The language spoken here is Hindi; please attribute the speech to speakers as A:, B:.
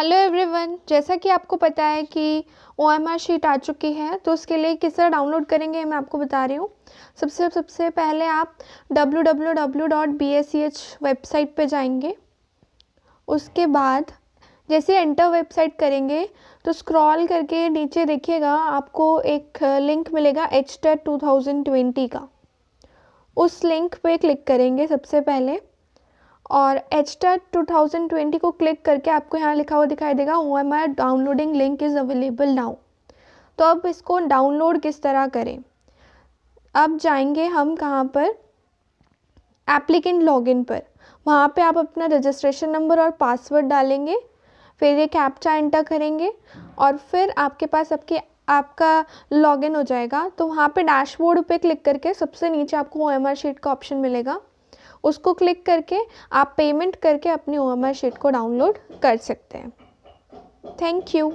A: हेलो एवरीवन जैसा कि आपको पता है कि ओ एम आर शीट आ चुकी है तो उसके लिए किस तरह डाउनलोड करेंगे मैं आपको बता रही हूँ सबसे सबसे पहले आप W W W dot B S C H website पर जाएंगे उसके बाद जैसे एंटर वेबसाइट करेंगे तो स्क्रॉल करके नीचे देखिएगा आपको एक लिंक मिलेगा H TET two thousand twenty का उस लिंक पे क्लिक करेंगे सबसे पहले और एचटा 2020 को क्लिक करके आपको यहाँ लिखा हुआ दिखाई देगा O M R downloading link is available now तो अब इसको डाउनलोड किस तरह करें अब जाएंगे हम कहाँ पर एप्लीकेंट लॉगिन पर वहाँ पे आप अपना रजिस्ट्रेशन नंबर और पासवर्ड डालेंगे फिर ये कैप्चा एंटर करेंगे और फिर आपके पास आपके आपका लॉगिन हो जाएगा तो वहाँ पे डैशबोर्ड पे क्लिक करके सबसे नीचे आपको ओ शीट का ऑप्शन मिलेगा उसको क्लिक करके आप पेमेंट करके अपनी ओ शीट को डाउनलोड कर सकते हैं थैंक यू